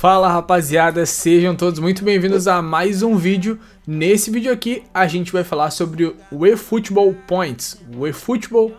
Fala rapaziada, sejam todos muito bem-vindos a mais um vídeo. Nesse vídeo aqui a gente vai falar sobre o eFootball Points. O eFootball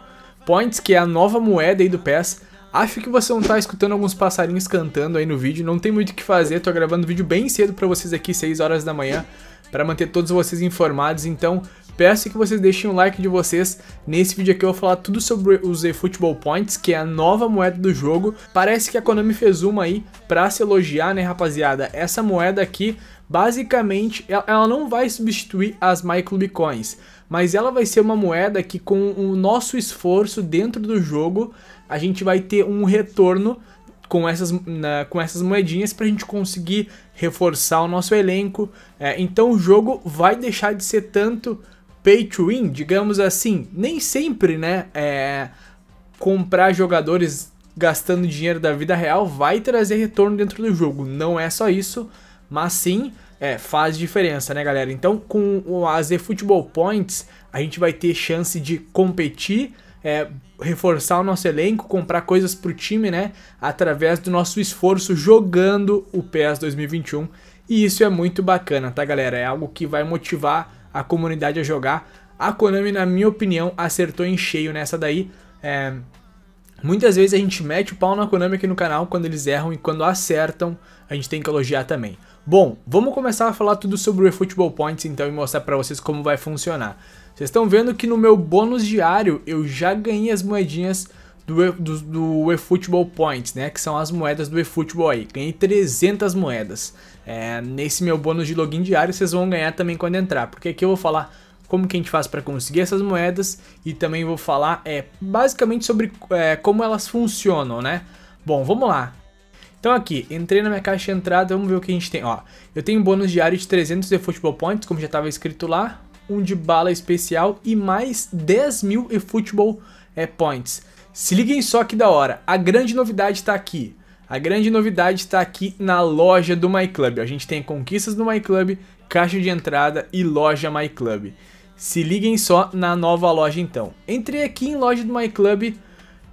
Points, que é a nova moeda aí do PES. Acho que você não está escutando alguns passarinhos cantando aí no vídeo, não tem muito o que fazer, Estou gravando vídeo bem cedo para vocês aqui, 6 horas da manhã para manter todos vocês informados. Então, peço que vocês deixem o like de vocês. Nesse vídeo aqui eu vou falar tudo sobre os eFootball Points, que é a nova moeda do jogo. Parece que a Konami fez uma aí para se elogiar, né, rapaziada? Essa moeda aqui, basicamente, ela não vai substituir as MyClub Coins, mas ela vai ser uma moeda que com o nosso esforço dentro do jogo, a gente vai ter um retorno com essas, na, com essas moedinhas para a gente conseguir reforçar o nosso elenco. É, então o jogo vai deixar de ser tanto pay to win, digamos assim. Nem sempre, né? É, comprar jogadores gastando dinheiro da vida real vai trazer retorno dentro do jogo. Não é só isso, mas sim é, faz diferença, né, galera? Então, com o AZ football Points, a gente vai ter chance de competir é, reforçar o nosso elenco, comprar coisas pro time, né? Através do nosso esforço jogando o PES 2021. E isso é muito bacana, tá, galera? É algo que vai motivar a comunidade a jogar. A Konami, na minha opinião, acertou em cheio nessa daí. É, muitas vezes a gente mete o pau na Konami aqui no canal quando eles erram e quando acertam, a gente tem que elogiar também. Bom, vamos começar a falar tudo sobre o eFootball Points então e mostrar para vocês como vai funcionar. Vocês estão vendo que no meu bônus diário eu já ganhei as moedinhas do, do, do eFootball Points, né? Que são as moedas do eFootball aí. Ganhei 300 moedas. É, nesse meu bônus de login diário vocês vão ganhar também quando entrar, porque aqui eu vou falar como que a gente faz para conseguir essas moedas e também vou falar é, basicamente sobre é, como elas funcionam, né? Bom, vamos lá. Então aqui, entrei na minha caixa de entrada, vamos ver o que a gente tem. Ó, eu tenho um bônus diário de 300 de Football Points, como já estava escrito lá um de bala especial e mais 10 mil e futebol é, points. Se liguem só que da hora, a grande novidade está aqui. A grande novidade está aqui na loja do MyClub. A gente tem conquistas do MyClub, caixa de entrada e loja MyClub. Se liguem só na nova loja então. Entrei aqui em loja do MyClub,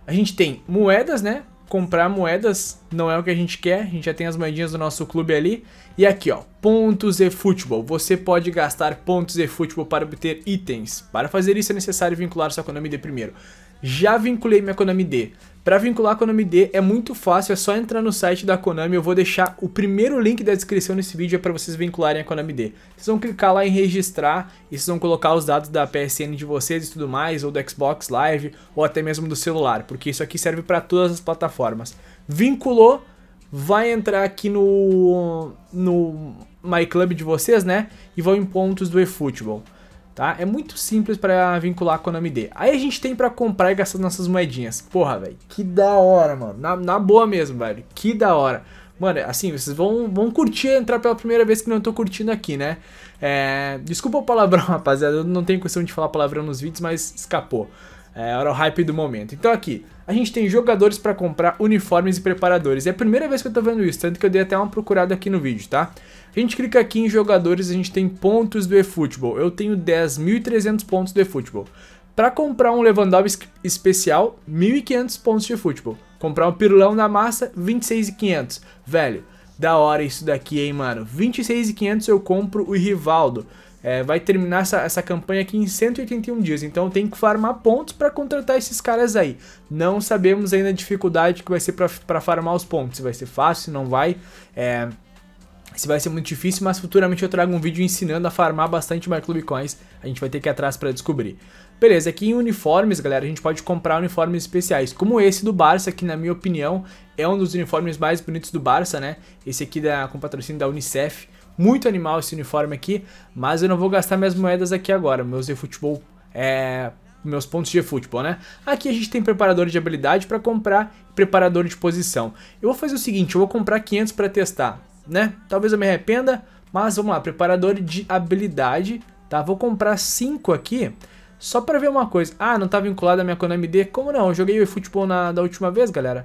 a gente tem moedas, né? comprar moedas não é o que a gente quer, a gente já tem as moedinhas do nosso clube ali. E aqui, ó, pontos e futebol. Você pode gastar pontos e futebol para obter itens. Para fazer isso é necessário vincular sua economia de primeiro. Já vinculei minha economia D. Para vincular com a Konami D é muito fácil, é só entrar no site da Konami. Eu vou deixar o primeiro link da descrição nesse vídeo é para vocês vincularem a Konami D. Vocês vão clicar lá em registrar e vocês vão colocar os dados da PSN de vocês e tudo mais, ou do Xbox Live, ou até mesmo do celular, porque isso aqui serve para todas as plataformas. Vinculou, vai entrar aqui no, no My Club de vocês, né? E vão em pontos do eFootball tá? É muito simples para vincular com o nome D. Aí a gente tem para comprar e gastar nossas moedinhas. Porra, velho, que da hora, mano. Na, na boa mesmo, velho, que da hora. Mano, assim, vocês vão, vão curtir entrar pela primeira vez que não tô curtindo aqui, né? É, desculpa o palavrão, rapaziada, eu não tenho questão de falar palavrão nos vídeos, mas escapou. É, era o hype do momento. Então aqui, a gente tem jogadores para comprar, uniformes e preparadores. É a primeira vez que eu tô vendo isso, tanto que eu dei até uma procurada aqui no vídeo, tá? A gente clica aqui em jogadores, a gente tem pontos do eFootball. Eu tenho 10.300 pontos do eFootball. Para comprar um Lewandowski especial, 1.500 pontos de futebol. Comprar um Pirulão da Massa, 26.500. Velho, da hora isso daqui, hein, mano. 26.500 eu compro o Rivaldo. É, vai terminar essa, essa campanha aqui em 181 dias, então tem que farmar pontos para contratar esses caras aí. Não sabemos ainda a dificuldade que vai ser para farmar os pontos, se vai ser fácil, se não vai. É, se vai ser muito difícil, mas futuramente eu trago um vídeo ensinando a farmar bastante MyClub Coins, a gente vai ter que ir atrás para descobrir. Beleza, aqui em uniformes, galera, a gente pode comprar uniformes especiais, como esse do Barça, que na minha opinião é um dos uniformes mais bonitos do Barça, né? Esse aqui da, com patrocínio da Unicef, muito animal esse uniforme aqui, mas eu não vou gastar minhas moedas aqui agora. Meus eFootball é, meus pontos de futebol, né? Aqui a gente tem preparador de habilidade para comprar e preparador de posição. Eu vou fazer o seguinte, eu vou comprar 500 para testar, né? Talvez eu me arrependa, mas vamos lá, preparador de habilidade, tá? Vou comprar 5 aqui, só para ver uma coisa. Ah, não tá vinculado à minha Konami D? Como não? Eu joguei o eFootball na, da última vez, galera.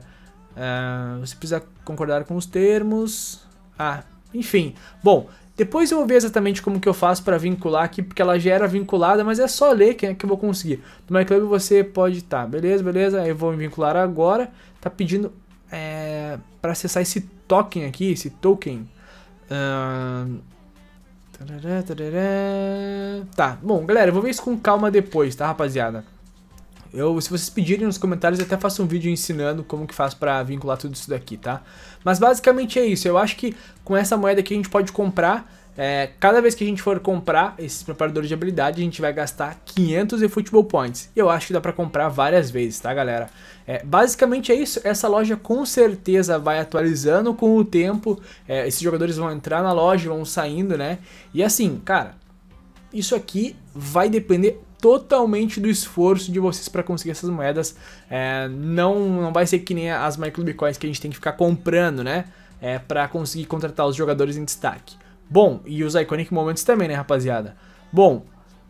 Ah, você precisa concordar com os termos. Ah, enfim, bom, depois eu vou ver exatamente como que eu faço para vincular aqui, porque ela já era vinculada, mas é só ler que, é que eu vou conseguir. No MyClub você pode, tá, beleza, beleza, eu vou me vincular agora, tá pedindo é, para acessar esse token aqui, esse token. Uh, Tá, bom, galera, eu vou ver isso com calma depois, tá, rapaziada? Eu, se vocês pedirem nos comentários, eu até faço um vídeo ensinando como que faz para vincular tudo isso daqui, tá? Mas basicamente é isso. Eu acho que com essa moeda aqui a gente pode comprar é, cada vez que a gente for comprar esses preparadores de habilidade, a gente vai gastar 500 de Football Points. E eu acho que dá para comprar várias vezes, tá galera? É, basicamente é isso, essa loja com certeza vai atualizando com o tempo, é, esses jogadores vão entrar na loja, vão saindo, né? E assim, cara, isso aqui vai depender totalmente do esforço de vocês para conseguir essas moedas. É, não, não vai ser que nem as Coins que a gente tem que ficar comprando, né? É, para conseguir contratar os jogadores em destaque. Bom, e os Iconic Moments também, né, rapaziada? Bom,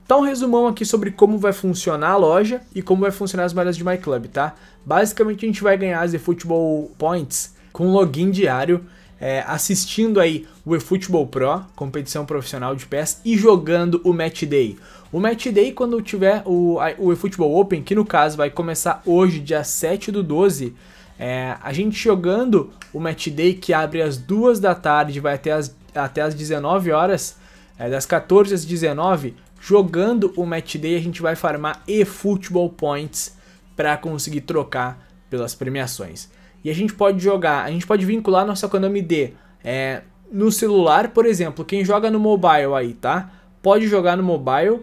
Tá um resumão aqui sobre como vai funcionar a loja e como vai funcionar as moedas de MyClub, tá? Basicamente a gente vai ganhar as eFootball Points com login diário é, assistindo aí o eFootball Pro, competição profissional de pés, e jogando o Match Day. O Match Day, quando tiver o, o eFootball Open, que no caso vai começar hoje, dia 7 do 12, é, a gente jogando o Match Day, que abre às 2 da tarde, vai até às, até às 19 horas, é, das 14 às 19, jogando o Match Day, a gente vai farmar eFootball Points para conseguir trocar pelas premiações. E a gente pode jogar, a gente pode vincular nossa Konami D é, no celular, por exemplo, quem joga no mobile aí, tá? Pode jogar no mobile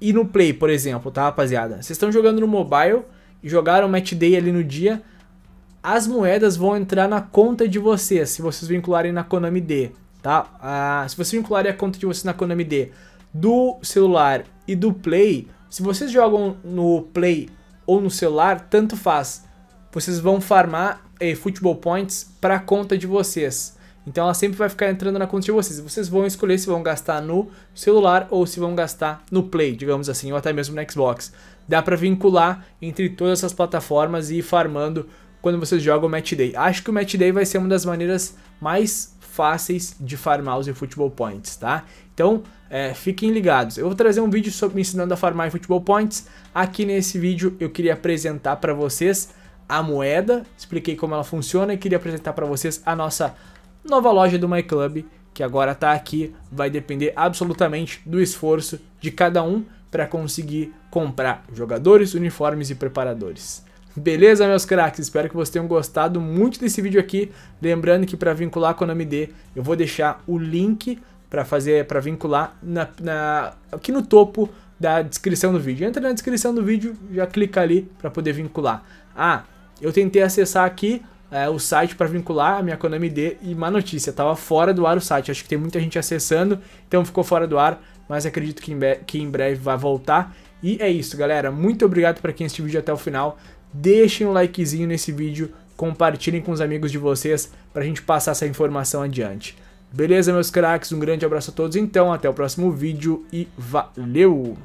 e no play, por exemplo, tá, rapaziada? Vocês estão jogando no mobile e jogaram match day ali no dia, as moedas vão entrar na conta de vocês, se vocês vincularem na Konami D, tá? Ah, se vocês vincularem a conta de vocês na Konami D do celular e do play, se vocês jogam no play ou no celular, tanto faz vocês vão farmar eh, Points para a conta de vocês. Então ela sempre vai ficar entrando na conta de vocês. Vocês vão escolher se vão gastar no celular ou se vão gastar no Play, digamos assim, ou até mesmo no Xbox. Dá para vincular entre todas essas plataformas e ir farmando quando vocês jogam o Match Day. Acho que o Match Day vai ser uma das maneiras mais fáceis de farmar os eFootball Points, tá? Então, é, fiquem ligados. Eu vou trazer um vídeo sobre me ensinando a farmar eFootball Points. Aqui nesse vídeo eu queria apresentar para vocês a moeda, expliquei como ela funciona e queria apresentar para vocês a nossa nova loja do MyClub, que agora está aqui, vai depender absolutamente do esforço de cada um para conseguir comprar jogadores, uniformes e preparadores. Beleza, meus craques? Espero que vocês tenham gostado muito desse vídeo aqui. Lembrando que para vincular com a Nome D, eu vou deixar o link para fazer para vincular na, na, aqui no topo da descrição do vídeo. Entra na descrição do vídeo, já clica ali para poder vincular. Ah, eu tentei acessar aqui é, o site para vincular a minha Konami D e má notícia, estava fora do ar o site, acho que tem muita gente acessando, então ficou fora do ar, mas acredito que em, que em breve vai voltar. E é isso, galera. Muito obrigado para quem assistiu o vídeo até o final. Deixem um likezinho nesse vídeo, compartilhem com os amigos de vocês para a gente passar essa informação adiante. Beleza, meus craques? Um grande abraço a todos. Então, até o próximo vídeo e valeu!